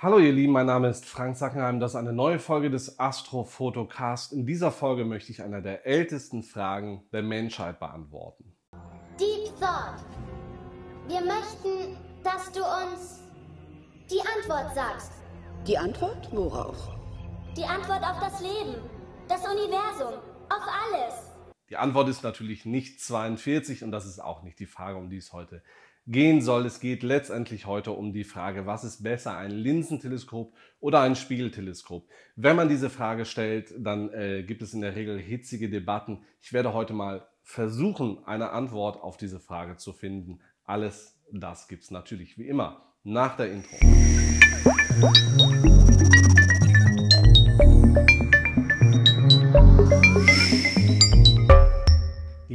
Hallo ihr Lieben, mein Name ist Frank Sackenheim. Das ist eine neue Folge des Astrofotocast. In dieser Folge möchte ich eine der ältesten Fragen der Menschheit beantworten. Deep Thought. Wir möchten, dass du uns die Antwort sagst. Die Antwort worauf? Die Antwort auf das Leben, das Universum, auf alles. Die Antwort ist natürlich nicht 42 und das ist auch nicht die Frage, um die es heute geht gehen soll. Es geht letztendlich heute um die Frage, was ist besser, ein Linsenteleskop oder ein Spiegelteleskop? Wenn man diese Frage stellt, dann äh, gibt es in der Regel hitzige Debatten. Ich werde heute mal versuchen, eine Antwort auf diese Frage zu finden. Alles das gibt es natürlich wie immer nach der Intro.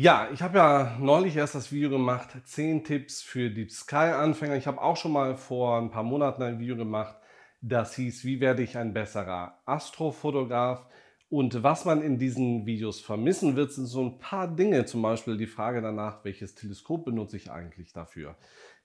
Ja, ich habe ja neulich erst das Video gemacht, 10 Tipps für Deep Sky-Anfänger. Ich habe auch schon mal vor ein paar Monaten ein Video gemacht, das hieß, wie werde ich ein besserer Astrofotograf? Und was man in diesen Videos vermissen wird, sind so ein paar Dinge, zum Beispiel die Frage danach, welches Teleskop benutze ich eigentlich dafür?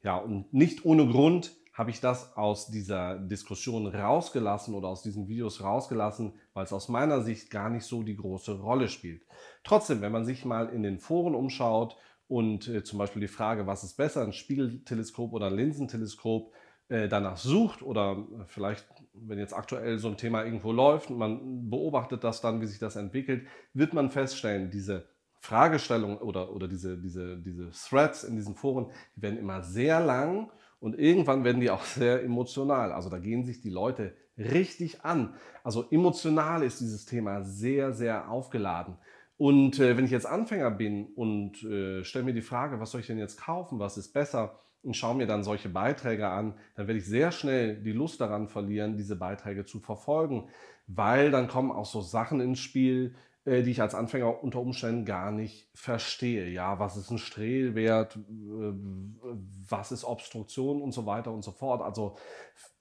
Ja, und nicht ohne Grund habe ich das aus dieser Diskussion rausgelassen oder aus diesen Videos rausgelassen, weil es aus meiner Sicht gar nicht so die große Rolle spielt. Trotzdem, wenn man sich mal in den Foren umschaut und äh, zum Beispiel die Frage, was ist besser, ein Spiegelteleskop oder ein Linsenteleskop, äh, danach sucht oder äh, vielleicht, wenn jetzt aktuell so ein Thema irgendwo läuft man beobachtet das dann, wie sich das entwickelt, wird man feststellen, diese Fragestellung oder, oder diese, diese, diese Threads in diesen Foren, die werden immer sehr lang und irgendwann werden die auch sehr emotional. Also da gehen sich die Leute richtig an. Also emotional ist dieses Thema sehr, sehr aufgeladen. Und äh, wenn ich jetzt Anfänger bin und äh, stelle mir die Frage, was soll ich denn jetzt kaufen, was ist besser, und schaue mir dann solche Beiträge an, dann werde ich sehr schnell die Lust daran verlieren, diese Beiträge zu verfolgen, weil dann kommen auch so Sachen ins Spiel äh, die ich als Anfänger unter Umständen gar nicht verstehe. Ja, was ist ein Strehlwert, was ist Obstruktion und so weiter und so fort. Also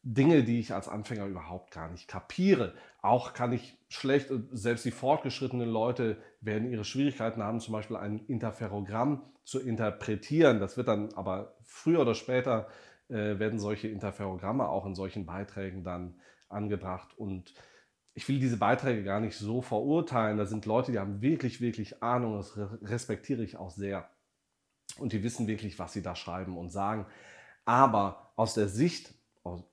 Dinge, die ich als Anfänger überhaupt gar nicht kapiere. Auch kann ich schlecht, äh, selbst die fortgeschrittenen Leute werden ihre Schwierigkeiten haben, zum Beispiel ein Interferogramm zu interpretieren. Das wird dann aber früher oder später äh, werden solche Interferogramme auch in solchen Beiträgen dann angebracht und ich will diese Beiträge gar nicht so verurteilen. Da sind Leute, die haben wirklich, wirklich Ahnung, das respektiere ich auch sehr. Und die wissen wirklich, was sie da schreiben und sagen. Aber aus der Sicht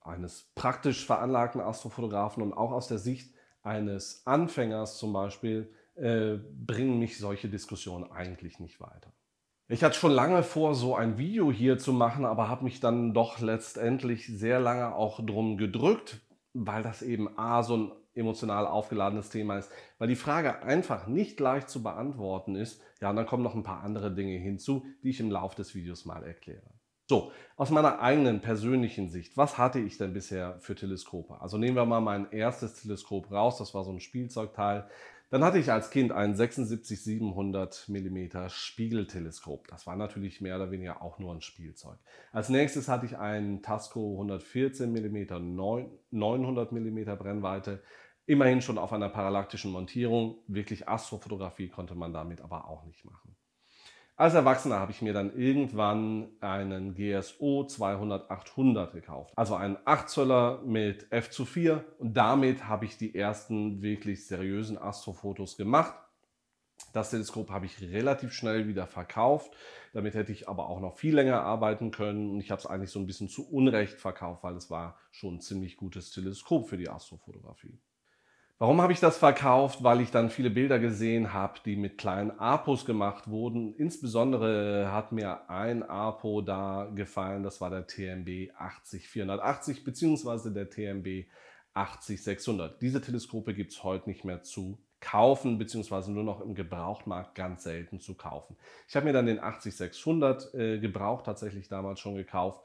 eines praktisch veranlagten Astrofotografen und auch aus der Sicht eines Anfängers zum Beispiel, äh, bringen mich solche Diskussionen eigentlich nicht weiter. Ich hatte schon lange vor, so ein Video hier zu machen, aber habe mich dann doch letztendlich sehr lange auch drum gedrückt, weil das eben A, so ein emotional aufgeladenes Thema ist, weil die Frage einfach nicht leicht zu beantworten ist. Ja, und dann kommen noch ein paar andere Dinge hinzu, die ich im Laufe des Videos mal erkläre. So, aus meiner eigenen persönlichen Sicht, was hatte ich denn bisher für Teleskope? Also nehmen wir mal mein erstes Teleskop raus, das war so ein Spielzeugteil. Dann hatte ich als Kind ein 76-700 mm Spiegelteleskop. Das war natürlich mehr oder weniger auch nur ein Spielzeug. Als nächstes hatte ich ein Tasco 114 mm 900 mm Brennweite. Immerhin schon auf einer parallaktischen Montierung. Wirklich Astrofotografie konnte man damit aber auch nicht machen. Als Erwachsener habe ich mir dann irgendwann einen GSO 200-800 gekauft. Also einen 8 Zöller mit F zu 4 und damit habe ich die ersten wirklich seriösen Astrofotos gemacht. Das Teleskop habe ich relativ schnell wieder verkauft. Damit hätte ich aber auch noch viel länger arbeiten können und ich habe es eigentlich so ein bisschen zu Unrecht verkauft, weil es war schon ein ziemlich gutes Teleskop für die Astrofotografie. Warum habe ich das verkauft? Weil ich dann viele Bilder gesehen habe, die mit kleinen Apos gemacht wurden. Insbesondere hat mir ein Apo da gefallen, das war der TMB 80480 bzw. der TMB 80600. Diese Teleskope gibt es heute nicht mehr zu kaufen, beziehungsweise nur noch im Gebrauchtmarkt ganz selten zu kaufen. Ich habe mir dann den 80600 äh, gebraucht, tatsächlich damals schon gekauft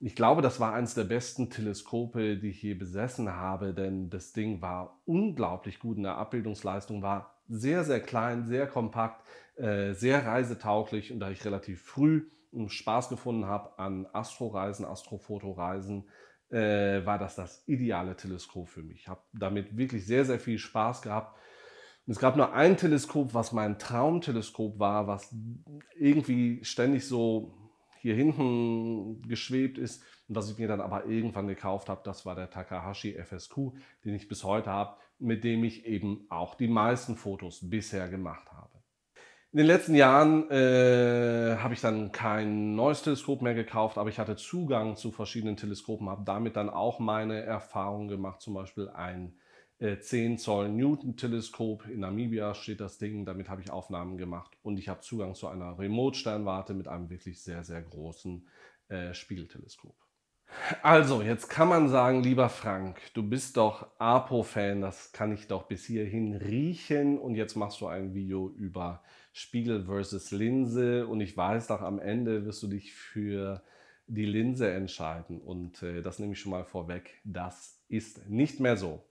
ich glaube, das war eines der besten Teleskope, die ich je besessen habe, denn das Ding war unglaublich gut in der Abbildungsleistung, war sehr, sehr klein, sehr kompakt, äh, sehr reisetauglich und da ich relativ früh hm, Spaß gefunden habe an Astroreisen, Astrofotoreisen, äh, war das das ideale Teleskop für mich. Ich habe damit wirklich sehr, sehr viel Spaß gehabt. es gab nur ein Teleskop, was mein Traumteleskop war, was irgendwie ständig so hier hinten geschwebt ist. Und was ich mir dann aber irgendwann gekauft habe, das war der Takahashi FSQ, den ich bis heute habe, mit dem ich eben auch die meisten Fotos bisher gemacht habe. In den letzten Jahren äh, habe ich dann kein neues Teleskop mehr gekauft, aber ich hatte Zugang zu verschiedenen Teleskopen, habe damit dann auch meine Erfahrungen gemacht, zum Beispiel ein 10 äh, Zoll Newton-Teleskop. In Namibia steht das Ding, damit habe ich Aufnahmen gemacht und ich habe Zugang zu einer Remote-Sternwarte mit einem wirklich sehr, sehr großen äh, Spiegelteleskop. Also, jetzt kann man sagen, lieber Frank, du bist doch APO-Fan, das kann ich doch bis hierhin riechen und jetzt machst du ein Video über Spiegel versus Linse und ich weiß doch, am Ende wirst du dich für die Linse entscheiden und äh, das nehme ich schon mal vorweg, das ist nicht mehr so.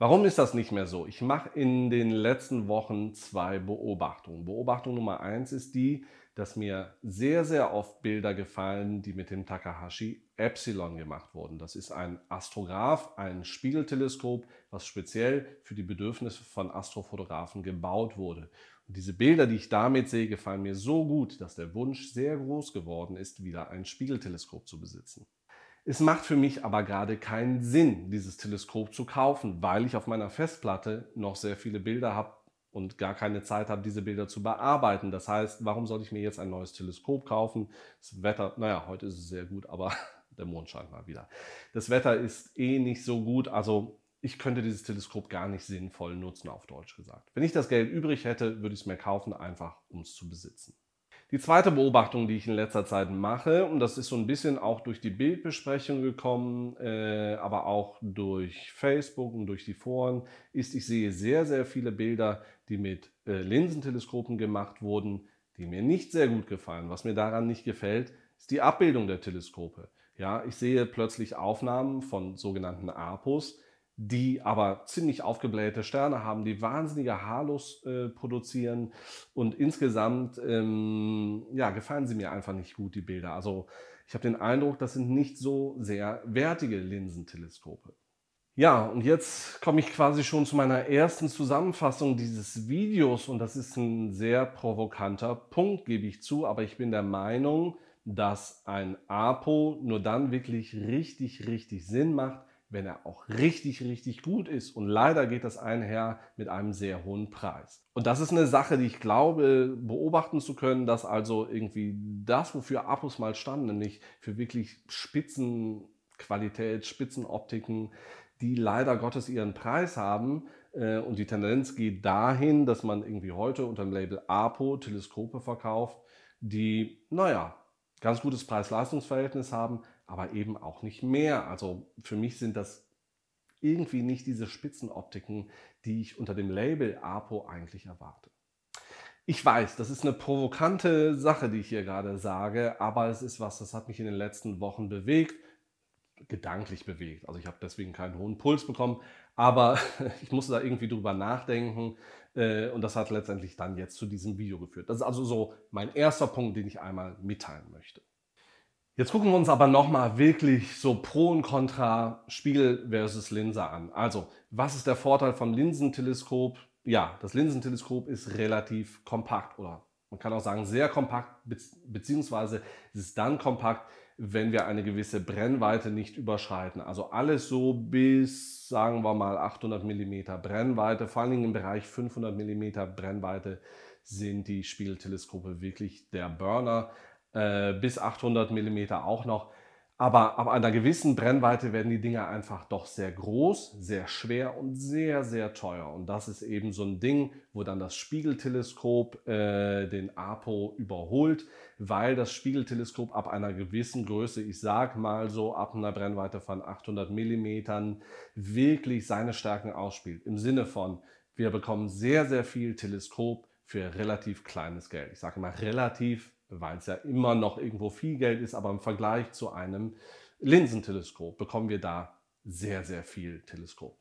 Warum ist das nicht mehr so? Ich mache in den letzten Wochen zwei Beobachtungen. Beobachtung Nummer eins ist die, dass mir sehr, sehr oft Bilder gefallen, die mit dem Takahashi Epsilon gemacht wurden. Das ist ein Astrograph, ein Spiegelteleskop, was speziell für die Bedürfnisse von Astrofotografen gebaut wurde. Und diese Bilder, die ich damit sehe, gefallen mir so gut, dass der Wunsch sehr groß geworden ist, wieder ein Spiegelteleskop zu besitzen. Es macht für mich aber gerade keinen Sinn, dieses Teleskop zu kaufen, weil ich auf meiner Festplatte noch sehr viele Bilder habe und gar keine Zeit habe, diese Bilder zu bearbeiten. Das heißt, warum sollte ich mir jetzt ein neues Teleskop kaufen? Das Wetter, naja, heute ist es sehr gut, aber der Mond scheint mal wieder. Das Wetter ist eh nicht so gut, also ich könnte dieses Teleskop gar nicht sinnvoll nutzen, auf Deutsch gesagt. Wenn ich das Geld übrig hätte, würde ich es mir kaufen, einfach um es zu besitzen. Die zweite Beobachtung, die ich in letzter Zeit mache, und das ist so ein bisschen auch durch die Bildbesprechung gekommen, äh, aber auch durch Facebook und durch die Foren, ist, ich sehe sehr, sehr viele Bilder, die mit äh, Linsenteleskopen gemacht wurden, die mir nicht sehr gut gefallen. Was mir daran nicht gefällt, ist die Abbildung der Teleskope. Ja, ich sehe plötzlich Aufnahmen von sogenannten APOS, die aber ziemlich aufgeblähte Sterne haben, die wahnsinnige Haarlos äh, produzieren und insgesamt ähm, ja, gefallen sie mir einfach nicht gut, die Bilder. Also ich habe den Eindruck, das sind nicht so sehr wertige Linsenteleskope. Ja, und jetzt komme ich quasi schon zu meiner ersten Zusammenfassung dieses Videos und das ist ein sehr provokanter Punkt, gebe ich zu, aber ich bin der Meinung, dass ein APO nur dann wirklich richtig, richtig Sinn macht, wenn er auch richtig, richtig gut ist. Und leider geht das einher mit einem sehr hohen Preis. Und das ist eine Sache, die ich glaube, beobachten zu können, dass also irgendwie das, wofür Apus mal stand, nämlich für wirklich Spitzenqualität, Spitzenoptiken, die leider Gottes ihren Preis haben. Äh, und die Tendenz geht dahin, dass man irgendwie heute unter dem Label APO Teleskope verkauft, die, naja, ganz gutes Preis-Leistungs-Verhältnis haben, aber eben auch nicht mehr. Also für mich sind das irgendwie nicht diese Spitzenoptiken, die ich unter dem Label APO eigentlich erwarte. Ich weiß, das ist eine provokante Sache, die ich hier gerade sage, aber es ist was, das hat mich in den letzten Wochen bewegt, gedanklich bewegt. Also ich habe deswegen keinen hohen Puls bekommen, aber ich musste da irgendwie drüber nachdenken äh, und das hat letztendlich dann jetzt zu diesem Video geführt. Das ist also so mein erster Punkt, den ich einmal mitteilen möchte. Jetzt gucken wir uns aber nochmal wirklich so Pro und Contra Spiegel versus Linse an. Also, was ist der Vorteil vom Linsenteleskop? Ja, das Linsenteleskop ist relativ kompakt oder man kann auch sagen sehr kompakt, beziehungsweise es ist dann kompakt, wenn wir eine gewisse Brennweite nicht überschreiten. Also alles so bis, sagen wir mal, 800 mm Brennweite, vor allen Dingen im Bereich 500 mm Brennweite sind die Spiegelteleskope wirklich der Burner. Äh, bis 800 mm auch noch. Aber ab einer gewissen Brennweite werden die Dinger einfach doch sehr groß, sehr schwer und sehr, sehr teuer. Und das ist eben so ein Ding, wo dann das Spiegelteleskop äh, den APO überholt, weil das Spiegelteleskop ab einer gewissen Größe, ich sag mal so ab einer Brennweite von 800 mm, wirklich seine Stärken ausspielt. Im Sinne von, wir bekommen sehr, sehr viel Teleskop für relativ kleines Geld. Ich sage mal relativ, weil es ja immer noch irgendwo viel Geld ist, aber im Vergleich zu einem Linsenteleskop bekommen wir da sehr, sehr viel Teleskop.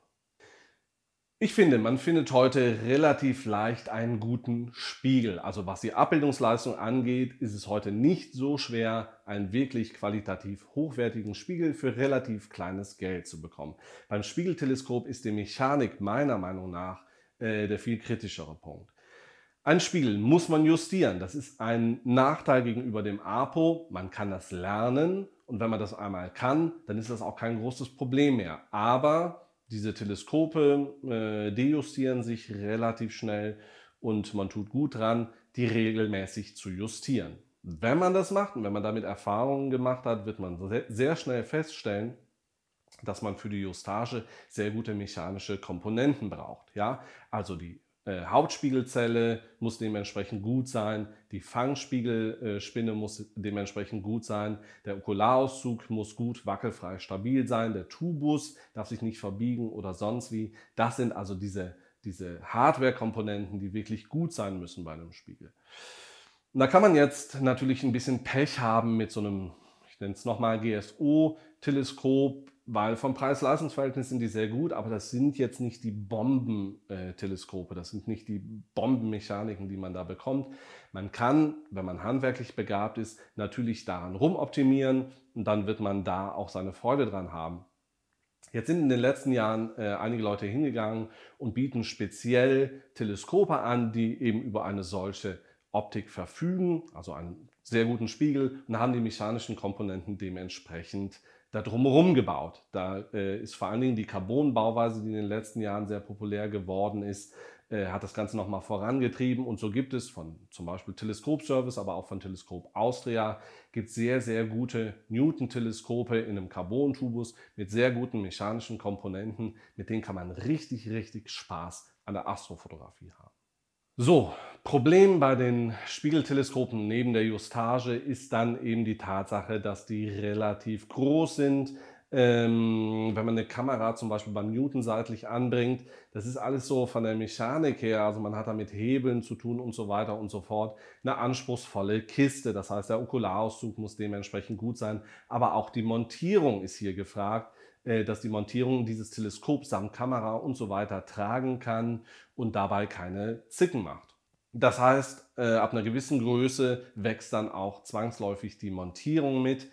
Ich finde, man findet heute relativ leicht einen guten Spiegel. Also was die Abbildungsleistung angeht, ist es heute nicht so schwer, einen wirklich qualitativ hochwertigen Spiegel für relativ kleines Geld zu bekommen. Beim Spiegelteleskop ist die Mechanik meiner Meinung nach äh, der viel kritischere Punkt. Ein Spiegel muss man justieren. Das ist ein Nachteil gegenüber dem APO. Man kann das lernen und wenn man das einmal kann, dann ist das auch kein großes Problem mehr. Aber diese Teleskope äh, dejustieren sich relativ schnell und man tut gut dran, die regelmäßig zu justieren. Wenn man das macht und wenn man damit Erfahrungen gemacht hat, wird man sehr schnell feststellen, dass man für die Justage sehr gute mechanische Komponenten braucht. Ja? Also die äh, Hauptspiegelzelle muss dementsprechend gut sein, die Fangspiegelspinne muss dementsprechend gut sein, der Okularauszug muss gut, wackelfrei, stabil sein, der Tubus darf sich nicht verbiegen oder sonst wie. Das sind also diese, diese Hardware-Komponenten, die wirklich gut sein müssen bei einem Spiegel. Und da kann man jetzt natürlich ein bisschen Pech haben mit so einem, ich nenne es nochmal GSO-Teleskop, weil vom Preis-Leistungs-Verhältnis sind die sehr gut, aber das sind jetzt nicht die Bombenteleskope, äh, das sind nicht die Bombenmechaniken, die man da bekommt. Man kann, wenn man handwerklich begabt ist, natürlich daran rumoptimieren und dann wird man da auch seine Freude dran haben. Jetzt sind in den letzten Jahren äh, einige Leute hingegangen und bieten speziell Teleskope an, die eben über eine solche Optik verfügen, also einen sehr guten Spiegel und haben die mechanischen Komponenten dementsprechend da drumherum gebaut. Da äh, ist vor allen Dingen die Carbon-Bauweise, die in den letzten Jahren sehr populär geworden ist, äh, hat das Ganze nochmal vorangetrieben. Und so gibt es von zum Beispiel Teleskop-Service, aber auch von Teleskop Austria, gibt sehr, sehr gute Newton-Teleskope in einem Carbon-Tubus mit sehr guten mechanischen Komponenten. Mit denen kann man richtig, richtig Spaß an der Astrofotografie haben. So, Problem bei den Spiegelteleskopen neben der Justage ist dann eben die Tatsache, dass die relativ groß sind. Ähm, wenn man eine Kamera zum Beispiel beim Newton seitlich anbringt, das ist alles so von der Mechanik her, also man hat da mit Hebeln zu tun und so weiter und so fort, eine anspruchsvolle Kiste. Das heißt, der Okularauszug muss dementsprechend gut sein, aber auch die Montierung ist hier gefragt. Äh, dass die Montierung dieses Teleskops samt Kamera und so weiter tragen kann und dabei keine Zicken macht. Das heißt, äh, ab einer gewissen Größe wächst dann auch zwangsläufig die Montierung mit.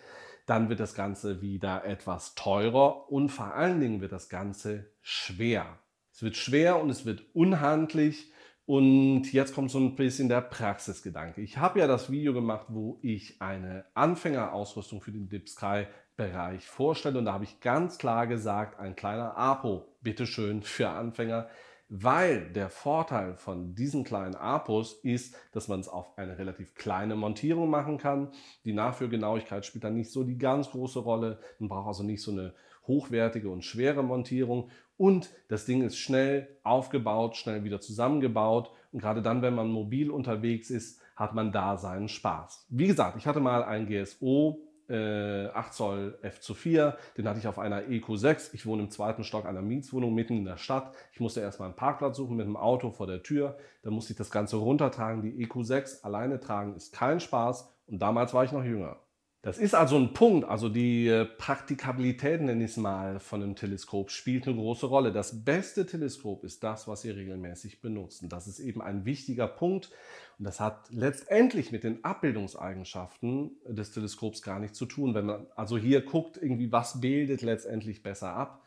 Dann wird das Ganze wieder etwas teurer und vor allen Dingen wird das Ganze schwer. Es wird schwer und es wird unhandlich. Und jetzt kommt so ein bisschen der Praxisgedanke. Ich habe ja das Video gemacht, wo ich eine Anfängerausrüstung für den Dipsky Bereich vorstellen. Und da habe ich ganz klar gesagt, ein kleiner APO, bitteschön für Anfänger, weil der Vorteil von diesen kleinen APOs ist, dass man es auf eine relativ kleine Montierung machen kann. Die Nachführgenauigkeit spielt dann nicht so die ganz große Rolle. Man braucht also nicht so eine hochwertige und schwere Montierung. Und das Ding ist schnell aufgebaut, schnell wieder zusammengebaut. Und gerade dann, wenn man mobil unterwegs ist, hat man da seinen Spaß. Wie gesagt, ich hatte mal ein GSO äh, 8 Zoll F zu 4, den hatte ich auf einer eq 6. Ich wohne im zweiten Stock einer Mietswohnung mitten in der Stadt. Ich musste erstmal einen Parkplatz suchen mit einem Auto vor der Tür. Dann musste ich das Ganze runtertragen. Die eq 6 alleine tragen ist kein Spaß und damals war ich noch jünger. Das ist also ein Punkt, also die äh, Praktikabilität, nenne ich es mal, von einem Teleskop spielt eine große Rolle. Das beste Teleskop ist das, was Sie regelmäßig benutzen. das ist eben ein wichtiger Punkt. Und das hat letztendlich mit den Abbildungseigenschaften des Teleskops gar nichts zu tun. Wenn man also hier guckt, irgendwie, was bildet letztendlich besser ab,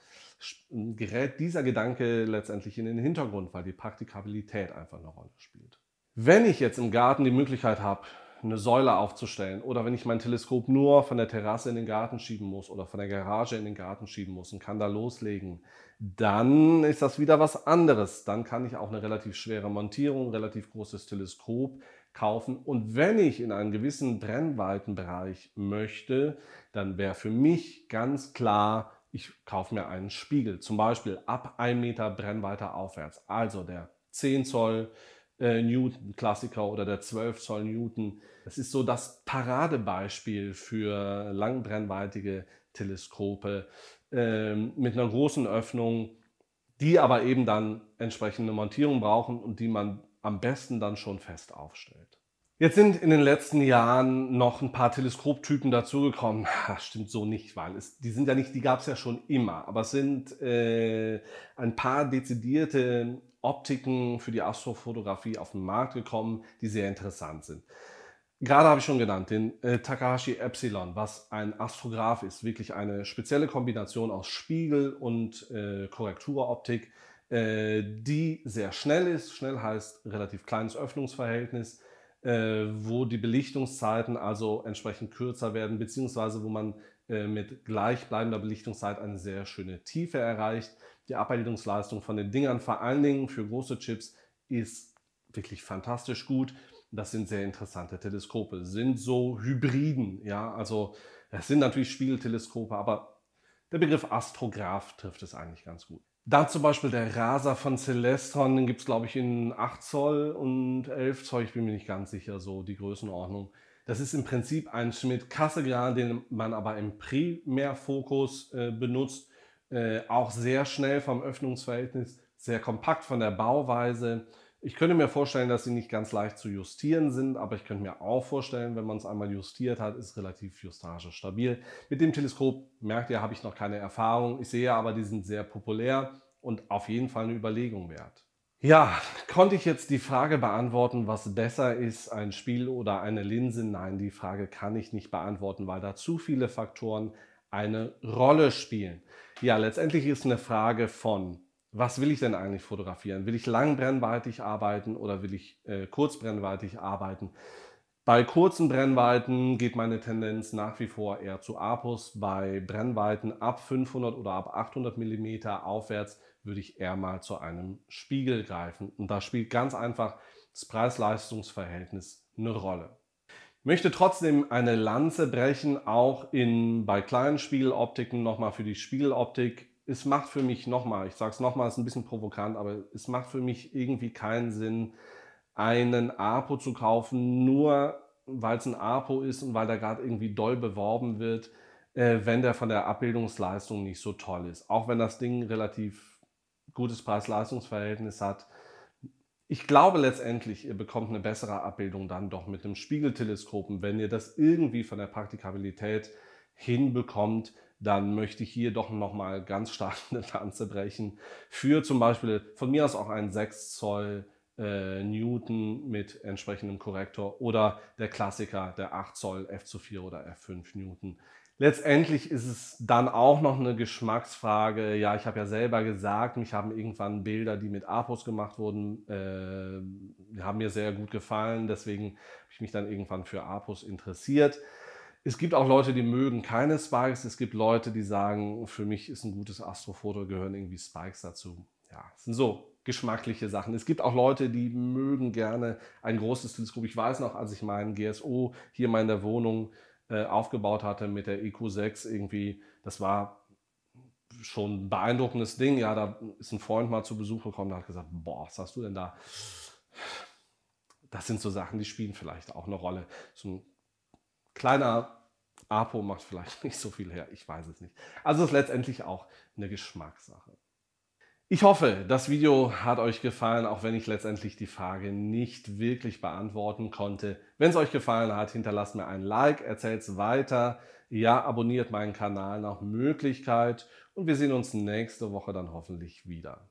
gerät dieser Gedanke letztendlich in den Hintergrund, weil die Praktikabilität einfach eine Rolle spielt. Wenn ich jetzt im Garten die Möglichkeit habe, eine Säule aufzustellen oder wenn ich mein Teleskop nur von der Terrasse in den Garten schieben muss oder von der Garage in den Garten schieben muss und kann da loslegen, dann ist das wieder was anderes. Dann kann ich auch eine relativ schwere Montierung, relativ großes Teleskop kaufen. Und wenn ich in einen gewissen Brennweitenbereich möchte, dann wäre für mich ganz klar, ich kaufe mir einen Spiegel, zum Beispiel ab 1 Meter Brennweite aufwärts. Also der 10 Zoll äh, Newton, Klassiker oder der 12 Zoll Newton. Es ist so das Paradebeispiel für langbrennweitige Teleskope äh, mit einer großen Öffnung, die aber eben dann entsprechende Montierung brauchen und die man am besten dann schon fest aufstellt. Jetzt sind in den letzten Jahren noch ein paar Teleskoptypen dazugekommen. Das stimmt so nicht, weil es, die sind ja nicht, die gab es ja schon immer, aber es sind äh, ein paar dezidierte Optiken für die Astrofotografie auf den Markt gekommen, die sehr interessant sind. Gerade habe ich schon genannt, den äh, Takahashi Epsilon, was ein Astrograph ist, wirklich eine spezielle Kombination aus Spiegel und äh, Korrekturoptik, äh, die sehr schnell ist. Schnell heißt relativ kleines Öffnungsverhältnis äh, wo die Belichtungszeiten also entsprechend kürzer werden, beziehungsweise wo man äh, mit gleichbleibender Belichtungszeit eine sehr schöne Tiefe erreicht. Die Abbildungsleistung von den Dingern, vor allen Dingen für große Chips, ist wirklich fantastisch gut. Das sind sehr interessante Teleskope, sind so Hybriden, ja, also es sind natürlich Spiegelteleskope, aber der Begriff Astrograph trifft es eigentlich ganz gut. Da zum Beispiel der Raser von Celestron, den gibt es glaube ich in 8 Zoll und 11 Zoll, ich bin mir nicht ganz sicher, so die Größenordnung. Das ist im Prinzip ein Schmidt Kassegran, den man aber im Primärfokus äh, benutzt. Äh, auch sehr schnell vom Öffnungsverhältnis, sehr kompakt von der Bauweise. Ich könnte mir vorstellen, dass sie nicht ganz leicht zu justieren sind, aber ich könnte mir auch vorstellen, wenn man es einmal justiert hat, ist relativ Justage stabil. Mit dem Teleskop, merkt ihr, habe ich noch keine Erfahrung. Ich sehe aber, die sind sehr populär und auf jeden Fall eine Überlegung wert. Ja, konnte ich jetzt die Frage beantworten, was besser ist, ein Spiel oder eine Linse? Nein, die Frage kann ich nicht beantworten, weil da zu viele Faktoren eine Rolle spielen. Ja, letztendlich ist eine Frage von was will ich denn eigentlich fotografieren? Will ich langbrennweitig arbeiten oder will ich äh, kurzbrennweitig arbeiten? Bei kurzen Brennweiten geht meine Tendenz nach wie vor eher zu Apus. Bei Brennweiten ab 500 oder ab 800 mm aufwärts würde ich eher mal zu einem Spiegel greifen. Und da spielt ganz einfach das Preis-Leistungs-Verhältnis eine Rolle. Ich möchte trotzdem eine Lanze brechen, auch in, bei kleinen Spiegeloptiken nochmal für die Spiegeloptik es macht für mich nochmal, ich sage es nochmal, ist ein bisschen provokant, aber es macht für mich irgendwie keinen Sinn, einen APO zu kaufen, nur weil es ein APO ist und weil da gerade irgendwie doll beworben wird, äh, wenn der von der Abbildungsleistung nicht so toll ist. Auch wenn das Ding relativ gutes Preis-Leistungs-Verhältnis hat. Ich glaube letztendlich, ihr bekommt eine bessere Abbildung dann doch mit einem Spiegelteleskopen, wenn ihr das irgendwie von der Praktikabilität hinbekommt, dann möchte ich hier doch nochmal ganz stark eine Lanze brechen für zum Beispiel von mir aus auch einen 6 Zoll äh, Newton mit entsprechendem Korrektor oder der Klassiker der 8 Zoll F zu 4 oder F5 Newton. Letztendlich ist es dann auch noch eine Geschmacksfrage. Ja, ich habe ja selber gesagt, mich haben irgendwann Bilder, die mit Apos gemacht wurden, äh, haben mir sehr gut gefallen. Deswegen habe ich mich dann irgendwann für Apos interessiert. Es gibt auch Leute, die mögen keine Spikes. Es gibt Leute, die sagen, für mich ist ein gutes Astrofoto, gehören irgendwie Spikes dazu. Ja, das sind so geschmackliche Sachen. Es gibt auch Leute, die mögen gerne ein großes Teleskop. Ich weiß noch, als ich meinen GSO hier mal in der Wohnung äh, aufgebaut hatte mit der EQ6 irgendwie, das war schon ein beeindruckendes Ding. Ja, da ist ein Freund mal zu Besuch gekommen, und hat gesagt, boah, was hast du denn da? Das sind so Sachen, die spielen vielleicht auch eine Rolle. So ein kleiner Apo macht vielleicht nicht so viel her, ich weiß es nicht. Also ist letztendlich auch eine Geschmackssache. Ich hoffe, das Video hat euch gefallen, auch wenn ich letztendlich die Frage nicht wirklich beantworten konnte. Wenn es euch gefallen hat, hinterlasst mir ein Like, erzählt es weiter. Ja, abonniert meinen Kanal nach Möglichkeit und wir sehen uns nächste Woche dann hoffentlich wieder.